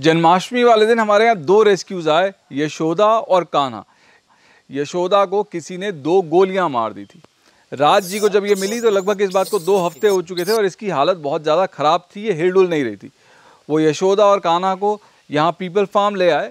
जन्माष्टमी वाले दिन हमारे यहाँ दो रेस्क्यूज़ आए यशोदा और कान्हा यशोदा को किसी ने दो गोलियां मार दी थी राज जी को जब ये मिली तो लगभग इस बात को दो हफ्ते हो चुके थे और इसकी हालत बहुत ज़्यादा ख़राब थी ये हिलडुल नहीं रही थी वो यशोदा और कान्हा को यहाँ पीपल फार्म ले आए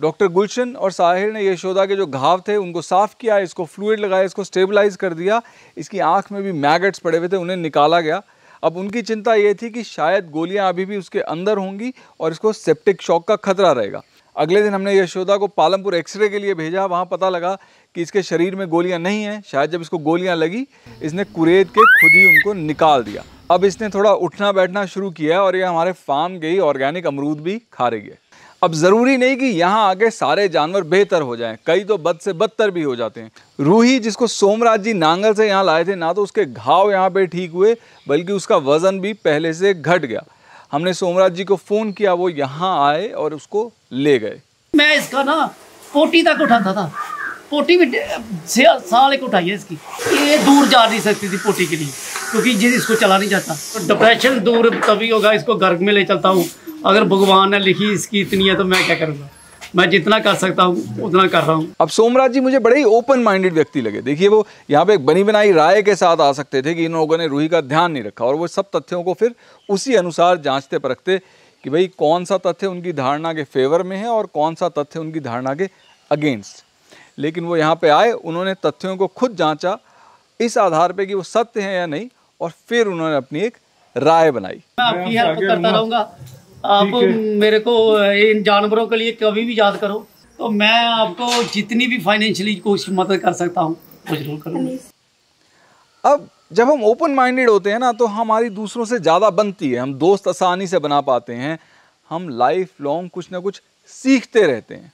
डॉक्टर गुलशन और साहिर ने यशोदा के जो घाव थे उनको साफ़ किया इसको फ्लूड लगाया इसको स्टेबलाइज कर दिया इसकी आँख में भी मैगट्स पड़े हुए थे उन्हें निकाला गया अब उनकी चिंता ये थी कि शायद गोलियां अभी भी उसके अंदर होंगी और इसको सेप्टिक शॉक का खतरा रहेगा अगले दिन हमने यशोदा को पालमपुर एक्सरे के लिए भेजा वहाँ पता लगा कि इसके शरीर में गोलियाँ नहीं हैं शायद जब इसको गोलियाँ लगी इसने कुरेद के खुद ही उनको निकाल दिया अब इसने थोड़ा उठना बैठना शुरू किया और ये हमारे फार्म के ही ऑर्गेनिक अमरूद भी खा रही है अब ज़रूरी नहीं कि यहाँ आके सारे जानवर बेहतर हो जाएं कई तो बद से बदतर भी हो जाते हैं रूही जिसको सोमराज जी नांगल से यहाँ लाए थे ना तो उसके घाव यहाँ पे ठीक हुए बल्कि उसका वज़न भी पहले से घट गया हमने सोमराज जी को फ़ोन किया वो यहाँ आए और उसको ले गए मैं इसका ना पोटी तक उठाता था पोटी भी साल एक उठाई है इसकी ये दूर जा नहीं सकती थी पोटी के लिए क्योंकि जिस इसको चला नहीं जाता तो डिप्रेशन दूर तभी होगा इसको गर्ग में ले चलता हूँ अगर भगवान ने लिखी इसकी इतनी है तो मैं क्या करूँगा मैं जितना कर सकता हूँ उतना कर रहा हूँ अब सोमराज जी मुझे बड़े ही ओपन माइंडेड व्यक्ति लगे देखिए वो यहाँ पे एक बनी बनाई राय के साथ आ सकते थे कि इन लोगों ने रूही का ध्यान नहीं रखा और वो सब तथ्यों को फिर उसी अनुसार जांचते परखते कि भाई कौन सा तथ्य उनकी धारणा के फेवर में है और कौन सा तथ्य उनकी धारणा के अगेंस्ट लेकिन वो यहाँ पे आए उन्होंने तथ्यों को खुद जांचा इस आधार पे कि वो सत्य हैं या नहीं और फिर उन्होंने अपनी एक राय बनाई आपकी हेल्प करता रहूंगा आप मेरे को इन जानवरों के लिए कभी भी याद करो तो मैं आपको जितनी भी फाइनेंशियली कुछ मदद कर सकता हूँ अब जब हम ओपन माइंडेड होते हैं ना तो हमारी दूसरों से ज़्यादा बनती है हम दोस्त आसानी से बना पाते हैं हम लाइफ लॉन्ग कुछ ना कुछ सीखते रहते हैं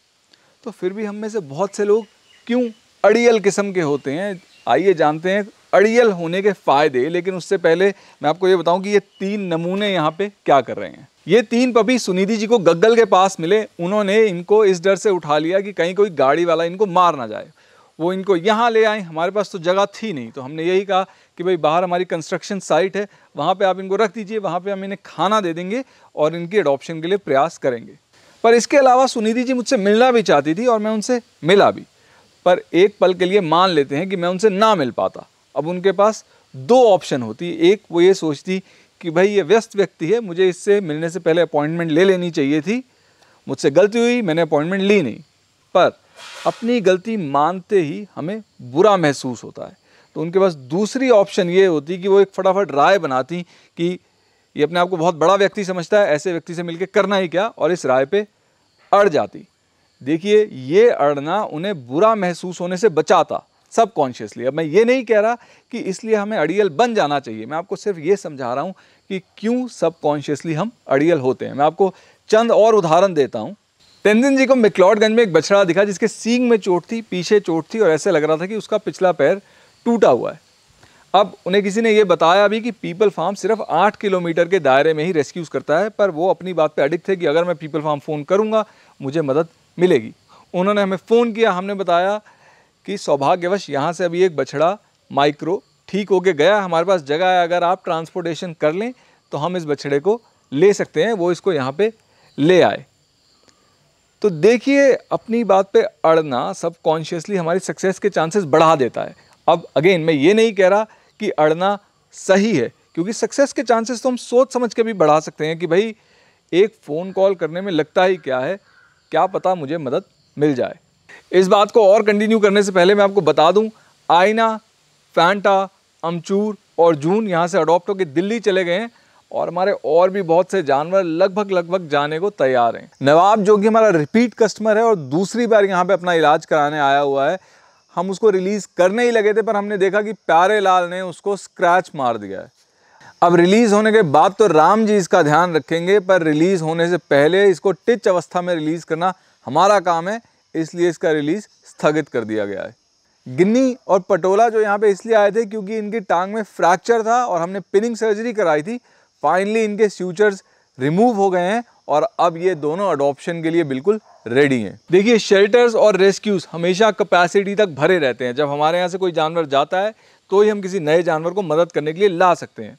तो फिर भी हम में से बहुत से लोग क्यों अड़ियल किस्म के होते हैं आइए जानते हैं अड़ियल होने के फ़ायदे लेकिन उससे पहले मैं आपको ये बताऊं कि ये तीन नमूने यहाँ पे क्या कर रहे हैं ये तीन पपी सुनिधि जी को गग्गल के पास मिले उन्होंने इनको इस डर से उठा लिया कि कहीं कोई गाड़ी वाला इनको मार ना जाए वो इनको यहाँ ले आए हमारे पास तो जगह थी नहीं तो हमने यही कहा कि भाई बाहर हमारी कंस्ट्रक्शन साइट है वहाँ पर आप इनको रख दीजिए वहाँ पर हम इन्हें खाना दे देंगे और इनकी अडॉप्शन के लिए प्रयास करेंगे पर इसके अलावा सुनिधि जी मुझसे मिलना भी चाहती थी और मैं उनसे मिला भी पर एक पल के लिए मान लेते हैं कि मैं उनसे ना मिल पाता अब उनके पास दो ऑप्शन होती एक वो ये सोचती कि भाई ये व्यस्त व्यक्ति है मुझे इससे मिलने से पहले अपॉइंटमेंट ले लेनी चाहिए थी मुझसे गलती हुई मैंने अपॉइंटमेंट ली नहीं पर अपनी गलती मानते ही हमें बुरा महसूस होता है तो उनके पास दूसरी ऑप्शन ये होती कि वो एक फटाफट राय बनाती कि ये अपने आप को बहुत बड़ा व्यक्ति समझता है ऐसे व्यक्ति से मिलकर करना ही क्या और इस राय पे अड़ जाती देखिए ये अड़ना उन्हें बुरा महसूस होने से बचाता सब कॉन्शियसली अब मैं ये नहीं कह रहा कि इसलिए हमें अड़ियल बन जाना चाहिए मैं आपको सिर्फ ये समझा रहा हूँ कि क्यों सब कॉन्शियसली हम अड़ियल होते हैं मैं आपको चंद और उदाहरण देता हूँ तेंदिन जी को मिकलौटगंज में एक बछड़ा दिखा जिसके सींग में चोट थी पीछे चोट थी और ऐसे लग रहा था कि उसका पिछला पैर टूटा हुआ है अब उन्हें किसी ने यह बताया भी कि पीपल फार्म सिर्फ आठ किलोमीटर के दायरे में ही रेस्क्यूज़ करता है पर वो अपनी बात पे अडिक थे कि अगर मैं पीपल फार्म फ़ोन करूँगा मुझे मदद मिलेगी उन्होंने हमें फ़ोन किया हमने बताया कि सौभाग्यवश यहाँ से अभी एक बछड़ा माइक्रो ठीक होके गया हमारे पास जगह है अगर आप ट्रांसपोर्टेशन कर लें तो हम इस बछड़े को ले सकते हैं वो इसको यहाँ पे ले आए तो देखिए अपनी बात पे अड़ना सब कॉन्शियसली हमारी सक्सेस के चांसेस बढ़ा देता है अब अगेन मैं ये नहीं कह रहा कि अड़ना सही है क्योंकि सक्सेस के चांसेस तो हम सोच समझ के भी बढ़ा सकते हैं कि भाई एक फ़ोन कॉल करने में लगता ही क्या है क्या पता मुझे मदद मिल जाए इस बात को और कंटिन्यू करने से पहले मैं आपको बता दूं आईना फैंटा अमचूर और जून यहाँ से अडॉप्ट होकर दिल्ली चले गए हैं और हमारे और भी बहुत से जानवर लगभग लगभग जाने को तैयार हैं नवाब जो कि हमारा रिपीट कस्टमर है और दूसरी बार यहाँ पे अपना इलाज कराने आया हुआ है हम उसको रिलीज़ करने ही लगे थे पर हमने देखा कि प्यारे लाल ने उसको स्क्रैच मार दिया है अब रिलीज़ होने के बाद तो राम जी इसका ध्यान रखेंगे पर रिलीज़ होने से पहले इसको टिच अवस्था में रिलीज़ करना हमारा काम है इसलिए इसका रिलीज़ स्थगित कर दिया गया है गिन्नी और पटोला जो यहाँ पे इसलिए आए थे क्योंकि इनकी टांग में फ्रैक्चर था और हमने पिनिंग सर्जरी कराई थी फाइनली इनके फ्यूचर्स रिमूव हो गए हैं और अब ये दोनों अडॉप्शन के लिए बिल्कुल रेडी हैं देखिए शेल्टर्स और रेस्क्यूज़ हमेशा कैपेसिटी तक भरे रहते हैं जब हमारे यहाँ से कोई जानवर जाता है तो ही हम किसी नए जानवर को मदद करने के लिए ला सकते हैं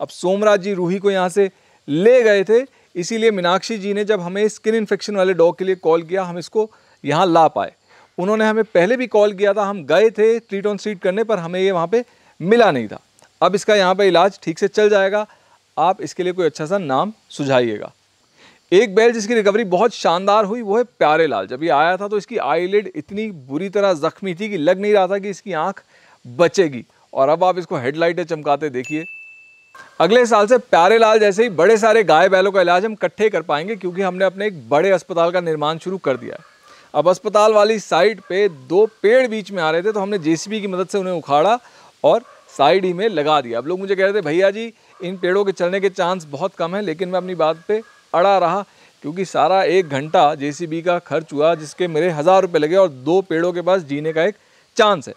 अब सोमराज जी रूही को यहाँ से ले गए थे इसीलिए मीनाक्षी जी ने जब हमें स्किन इन्फेक्शन वाले डॉग के लिए कॉल किया हम इसको यहाँ ला पाए उन्होंने हमें पहले भी कॉल किया था हम गए थे ट्रीट ऑन सीट करने पर हमें ये वहाँ पर मिला नहीं था अब इसका यहाँ पर इलाज ठीक से चल जाएगा आप इसके लिए कोई अच्छा सा नाम सुझाइएगा एक बैल जिसकी रिकवरी बहुत शानदार हुई वो है प्यारे लाल जब ये आया था तो इसकी आईलिड इतनी बुरी तरह जख्मी थी कि लग नहीं रहा था कि इसकी आंख बचेगी और अब आप इसको हेडलाइटें चमकाते देखिए अगले साल से प्यारे लाल जैसे ही बड़े सारे गाय बैलों का इलाज हम इकट्ठे कर पाएंगे क्योंकि हमने अपने एक बड़े अस्पताल का निर्माण शुरू कर दिया है अब अस्पताल वाली साइड पे दो पेड़ बीच में आ रहे थे तो हमने जेसीबी की मदद से उन्हें उखाड़ा और साइड ही में लगा दिया अब लोग मुझे कह रहे थे भैया जी इन पेड़ों के चलने के चांस बहुत कम है लेकिन मैं अपनी बात पे अड़ा रहा क्योंकि सारा एक घंटा जे का खर्च हुआ जिसके मेरे हज़ार रुपये लगे और दो पेड़ों के पास जीने का एक चांस है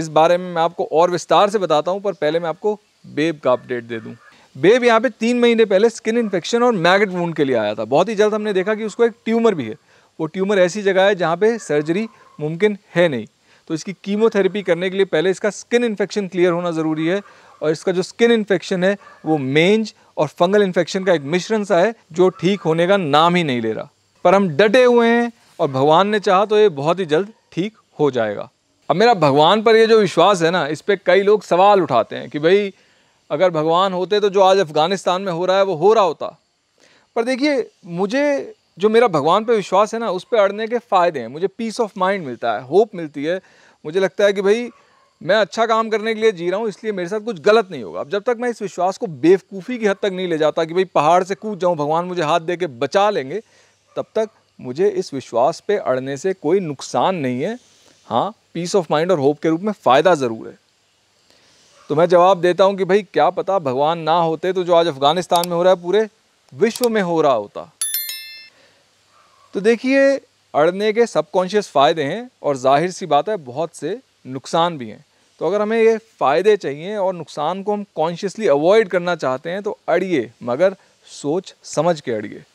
इस बारे में मैं आपको और विस्तार से बताता हूँ पर पहले मैं आपको बेब का अपडेट दे दूँ बेब यहाँ पे तीन महीने पहले स्किन इन्फेक्शन और मैगट वूंड के लिए आया था बहुत ही जल्द हमने देखा कि उसको एक ट्यूमर भी है वो ट्यूमर ऐसी जगह है जहाँ पे सर्जरी मुमकिन है नहीं तो इसकी कीमोथेरेपी करने के लिए पहले इसका स्किन इन्फेक्शन क्लियर होना ज़रूरी है और इसका जो स्किन इन्फेक्शन है वो मेंज और फंगल इन्फेक्शन का एक मिश्रण सा है जो ठीक होने का नाम ही नहीं ले रहा पर हम डटे हुए हैं और भगवान ने चाहा तो ये बहुत ही जल्द ठीक हो जाएगा अब मेरा भगवान पर ये जो विश्वास है ना इस पर कई लोग सवाल उठाते हैं कि भाई अगर भगवान होते तो जो आज अफ़गानिस्तान में हो रहा है वो हो रहा होता पर देखिए मुझे जो मेरा भगवान पे विश्वास है ना उस पर अड़ने के फ़ायदे हैं मुझे पीस ऑफ माइंड मिलता है होप मिलती है मुझे लगता है कि भाई मैं अच्छा काम करने के लिए जी रहा हूँ इसलिए मेरे साथ कुछ गलत नहीं होगा अब जब तक मैं इस विश्वास को बेवकूफ़ी की हद तक नहीं ले जाता कि भाई पहाड़ से कूद जाऊँ भगवान मुझे हाथ दे के बचा लेंगे तब तक मुझे इस विश्वास पे अड़ने से कोई नुकसान नहीं है हाँ पीस ऑफ माइंड और होप के रूप में फ़ायदा ज़रूर है तो मैं जवाब देता हूँ कि भाई क्या पता भगवान ना होते तो जो आज अफ़गानिस्तान में हो रहा है पूरे विश्व में हो रहा होता तो देखिए अड़ने के सबकॉन्शियस फ़ायदे हैं और जाहिर सी बात है बहुत से नुकसान भी हैं तो अगर हमें ये फ़ायदे चाहिए और नुकसान को हम कॉन्शियसली अवॉइड करना चाहते हैं तो अड़िए मगर सोच समझ के अड़िए